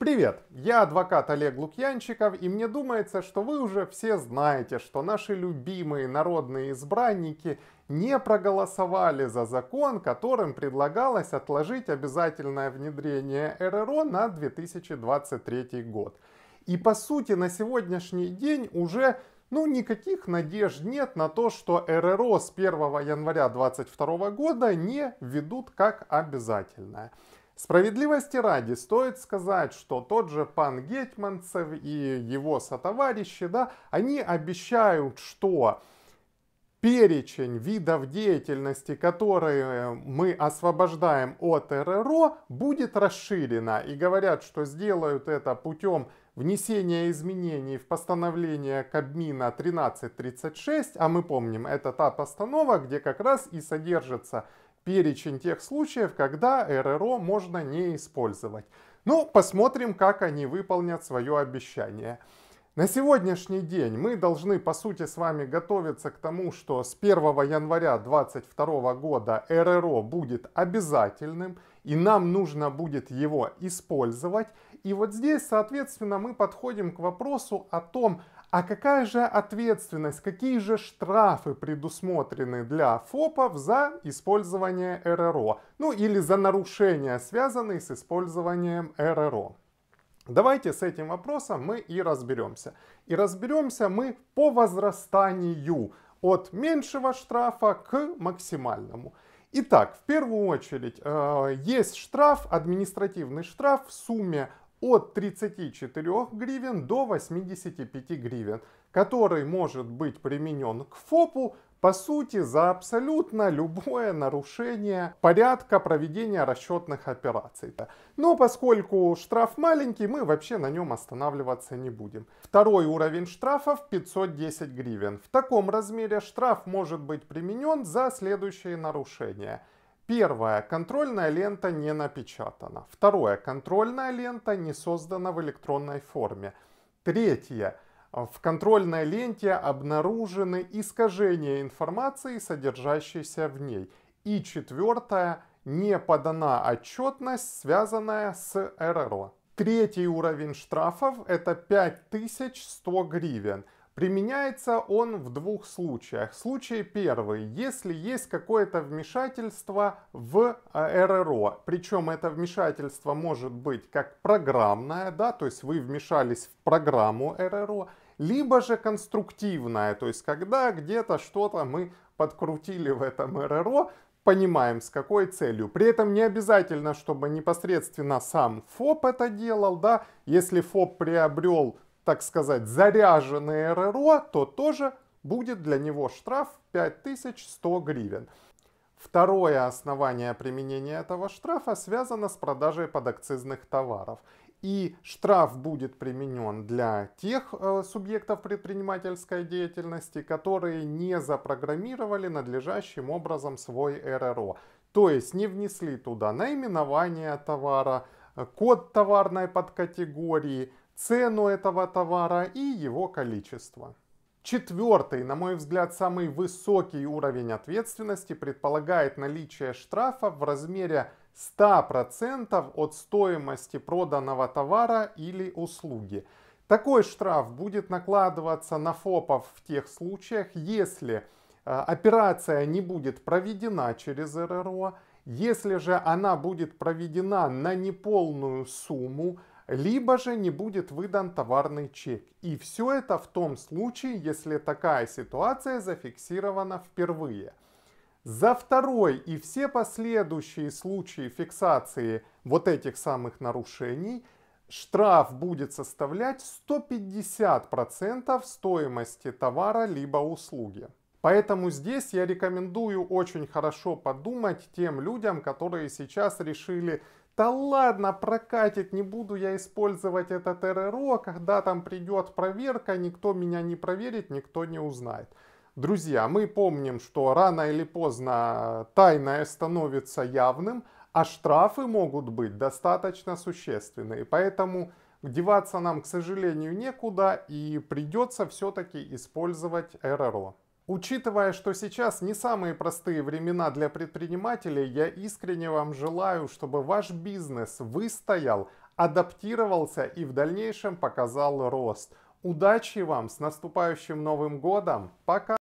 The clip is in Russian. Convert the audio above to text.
Привет! Я адвокат Олег Лукьянчиков, и мне думается, что вы уже все знаете, что наши любимые народные избранники не проголосовали за закон, которым предлагалось отложить обязательное внедрение РРО на 2023 год. И по сути на сегодняшний день уже ну, никаких надежд нет на то, что РРО с 1 января 2022 года не введут как обязательное. Справедливости ради стоит сказать, что тот же пан Гетманцев и его сотоварищи, да, они обещают, что перечень видов деятельности, которые мы освобождаем от РРО, будет расширена. И говорят, что сделают это путем внесения изменений в постановление Кабмина 1336, а мы помним, это та постанова, где как раз и содержится перечень тех случаев, когда РРО можно не использовать. Ну, посмотрим, как они выполнят свое обещание. На сегодняшний день мы должны, по сути, с вами готовиться к тому, что с 1 января 2022 года РРО будет обязательным, и нам нужно будет его использовать. И вот здесь, соответственно, мы подходим к вопросу о том, а какая же ответственность, какие же штрафы предусмотрены для ФОПов за использование РРО? Ну или за нарушения, связанные с использованием РРО? Давайте с этим вопросом мы и разберемся. И разберемся мы по возрастанию от меньшего штрафа к максимальному. Итак, в первую очередь, э, есть штраф, административный штраф в сумме от 34 гривен до 85 гривен, который может быть применен к ФОПу, по сути, за абсолютно любое нарушение порядка проведения расчетных операций. Но поскольку штраф маленький, мы вообще на нем останавливаться не будем. Второй уровень штрафов 510 гривен. В таком размере штраф может быть применен за следующие нарушения – Первое. Контрольная лента не напечатана. Второе. Контрольная лента не создана в электронной форме. Третье. В контрольной ленте обнаружены искажения информации, содержащейся в ней. И четвертое. Не подана отчетность, связанная с РРО. Третий уровень штрафов – это 5100 гривен – Применяется он в двух случаях. Случай первый, если есть какое-то вмешательство в э, РРО, причем это вмешательство может быть как программное, да, то есть вы вмешались в программу РРО, либо же конструктивное, то есть когда где-то что-то мы подкрутили в этом РРО, понимаем, с какой целью. При этом не обязательно, чтобы непосредственно сам ФОП это делал, да, если ФОП приобрел так сказать, заряженный РРО, то тоже будет для него штраф 5100 гривен. Второе основание применения этого штрафа связано с продажей подакцизных товаров. И штраф будет применен для тех э, субъектов предпринимательской деятельности, которые не запрограммировали надлежащим образом свой РРО. То есть не внесли туда наименование товара, э, код товарной подкатегории, цену этого товара и его количество. Четвертый, на мой взгляд, самый высокий уровень ответственности предполагает наличие штрафа в размере 100% от стоимости проданного товара или услуги. Такой штраф будет накладываться на ФОПов в тех случаях, если э, операция не будет проведена через РРО, если же она будет проведена на неполную сумму, либо же не будет выдан товарный чек. И все это в том случае, если такая ситуация зафиксирована впервые. За второй и все последующие случаи фиксации вот этих самых нарушений штраф будет составлять 150% стоимости товара либо услуги. Поэтому здесь я рекомендую очень хорошо подумать тем людям, которые сейчас решили да ладно, прокатит, не буду я использовать этот РРО, когда там придет проверка, никто меня не проверит, никто не узнает. Друзья, мы помним, что рано или поздно тайное становится явным, а штрафы могут быть достаточно существенные. Поэтому деваться нам, к сожалению, некуда и придется все-таки использовать РРО. Учитывая, что сейчас не самые простые времена для предпринимателей, я искренне вам желаю, чтобы ваш бизнес выстоял, адаптировался и в дальнейшем показал рост. Удачи вам с наступающим Новым годом. Пока!